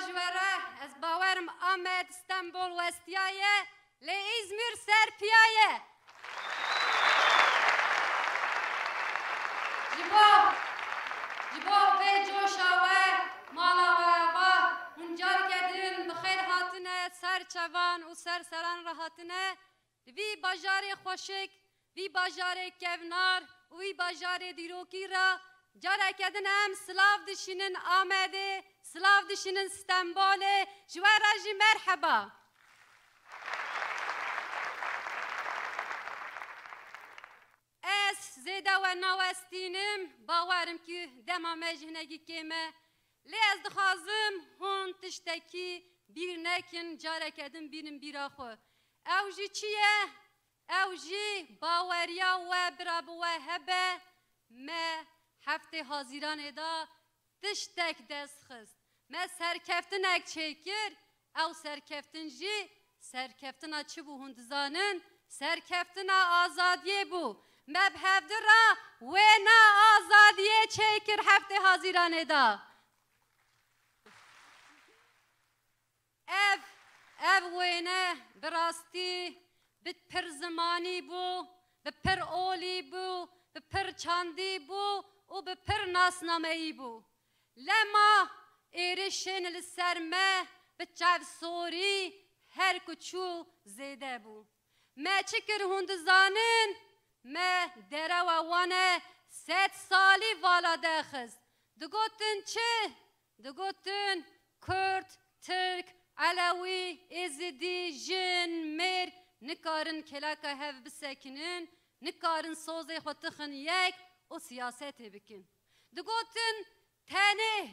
jwere ez bawerim Ahmed İstanbul westiyaye lê İzmir serpiyaye. cibo bo ve bo vê coşa we mala we va hûn careke din hatine ser çevan û ser seran re hatine vî bajarê xweşik, vî bajarê kevnar û vî bajarê Carekedin hem Slav dişinin Ahmedi, Slav dişinin Stemboli, Jveraji merhaba. Es zeda ve navastinim, bavarım ki dema mecihine gikeme. Lez ez dixazim hon bir nekin carekedin birin bira xwe. Ew jî çi ye? Ew jî baweriya we birabû me هفته هازیران ادا تشتک دست خست ما سرکفتن اک چکر او سرکفتن جی سرکفتن چی بو هندزانن سرکفتن آزادیه بو مبهفده را وینا آزادیه چکر هفته هازیران ادا اف ev wêne bi rastî bi pir zimanî bû bi pir olî bû bi pir çandî bû او به پر ناسنامه ای بو لما ایرشن لسرمه به چوسوری هر کچو زیده بو ما چکر هند زانن ما دره وانه ست سالی والا دخز دگوتن چه؟ دگوتن کرد، ترک، علوی، ازدی، جن، میر نکارن کلاکا هف بسکنن نکارن سوزی خود تخن یک o siyaset bikin. Digotin tene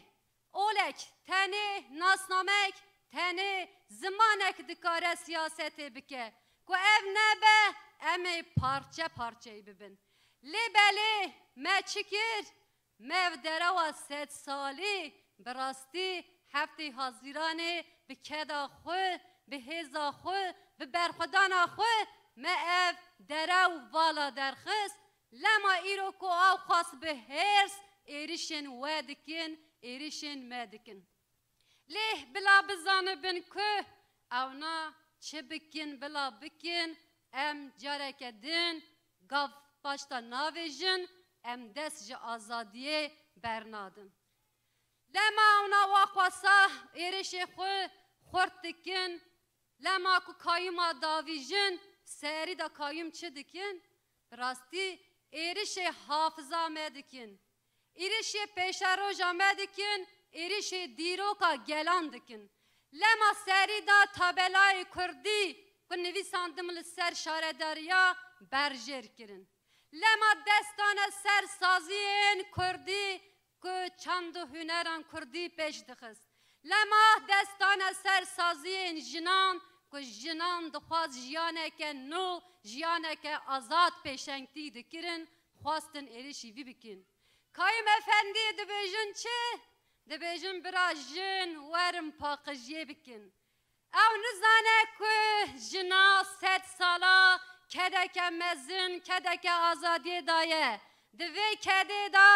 olek, tene nasnamek, tene zamanek dikare siyaset bike. Ku ev nebe eme parça parça bibin. Libeli me çikir, mev dereva set sali, براستی hefti حاضرانه به keda خو به heza خو به برخدان خو me ev درو والا درخست لما ایرو کو او خاص به هرس ایریشن ودکن ایریشن مدکن لیه بلا بزانه بن که او نا چه بکن بلا بکن ام جارک دین گاف باشتا ناویجن ام دست جه آزادیه برنادن لما اونا واقواسا ایریش خو خورد دکن لما کو کایما داویجن سری دا کایم چه دکن راستی erişe hafıza medikin, erişe peşeroja medikin, erişe diroka gelan dikin. Lema serida da tabelay kurdi, ku nevisandım li ser şaredariya berjer kirin. Lema destane ser saziyen kurdi, ku çandu hüneran kurdi peş Lema destane ser saziyen jinan, ku jinan dixwaz jiyaneke nû jiyaneke azad pêşengtî dikirin xwastin êrişî vî bikin kayım efendiyê dibêjin çi dibêjin bira jin werim paqijiyê bikin ew nizane ku jina sed sala kedeke mezin kedeke azadiyê daye di vê kedê da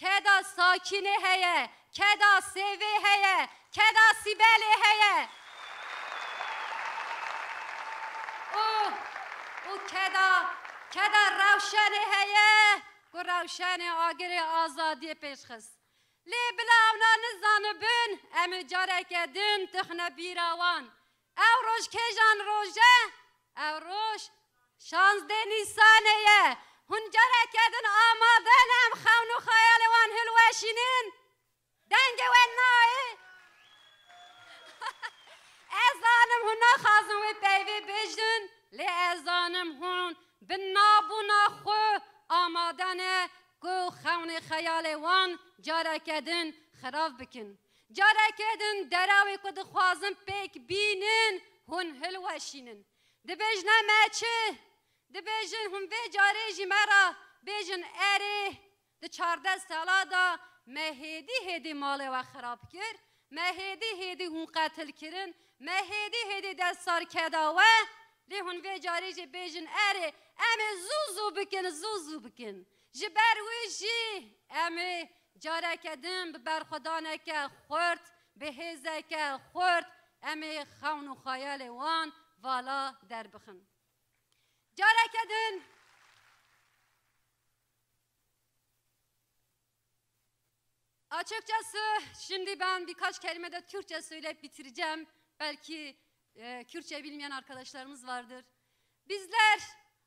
keda sakinê heye keda sevê heye keda sibelê heye او او کدا کدا روشن هیه گو روشن آگر آزادی پیش خست لی بلا اولا نزانه بین امی جارک دین تخنه بیراوان او روش کجان روشه او روش شانزده نیسانه یه هنجارک دین آمادن هم خون و خیال ژیانی خیال وان جارا کدن خراب بکن جارا کدن دراوی کو دخوازم پیک بینن هون هلوشینن دبیج نمچه دبیجن هم به جاره جی مرا بیجن اره د چارده سالا دا مهدی هدی مال و خراب کرد مهدی هدی هون قتل کرن مهدی هدی دستار کداوه لی هون به جاره جی بیجن اره ام zuzu بکن zuzu بکن جبر وی جی ام edin, biber ببر خدا نکه خورد به هزه که خورد ام خون و خیال Açıkçası şimdi ben birkaç kelime de Türkçe söyleyip bitireceğim. Belki e, Kürtçe bilmeyen arkadaşlarımız vardır. Bizler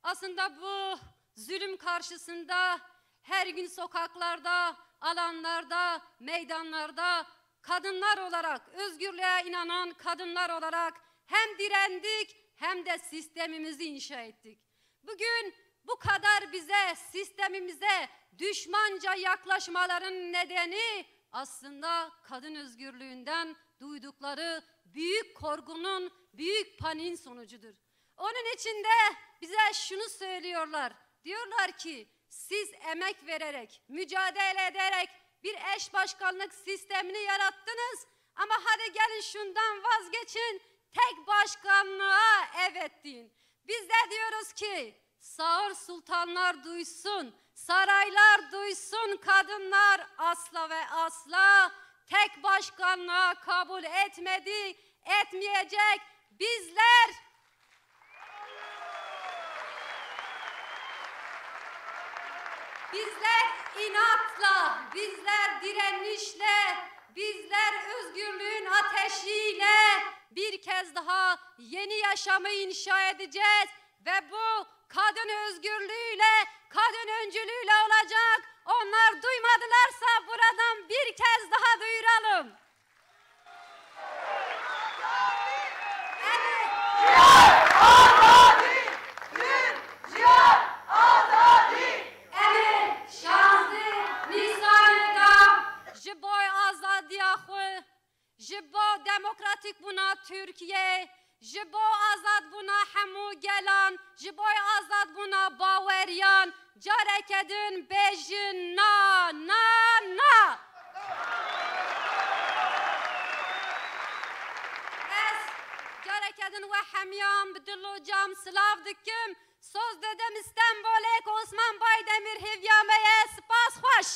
aslında bu zulüm karşısında her gün sokaklarda, alanlarda, meydanlarda kadınlar olarak, özgürlüğe inanan kadınlar olarak hem direndik hem de sistemimizi inşa ettik. Bugün bu kadar bize, sistemimize düşmanca yaklaşmaların nedeni aslında kadın özgürlüğünden duydukları büyük korkunun, büyük paniğin sonucudur. Onun içinde bize şunu söylüyorlar. Diyorlar ki siz emek vererek, mücadele ederek bir eş başkanlık sistemini yarattınız. Ama hadi gelin şundan vazgeçin, tek başkanlığa evet deyin. Biz de diyoruz ki sağır sultanlar duysun, saraylar duysun, kadınlar asla ve asla tek başkanlığa kabul etmedi, etmeyecek. Bizler Bizler inatla, bizler direnişle, bizler özgürlüğün ateşiyle bir kez daha yeni yaşamı inşa edeceğiz ve bu kadın özgürlüğüyle, kadın öncülüğüyle olacak. Onlar duymadılarsa buradan bir kez daha duyuralım. Jibo azad buna hemû gelan, ji bo azadbûna baweryan, careke din bêjin na, na, na. Ez careke din we hemiyan bi dil û cam silav dikim, soz dedim İstanbul'e Osman Baydemir hevya meye spas hoş.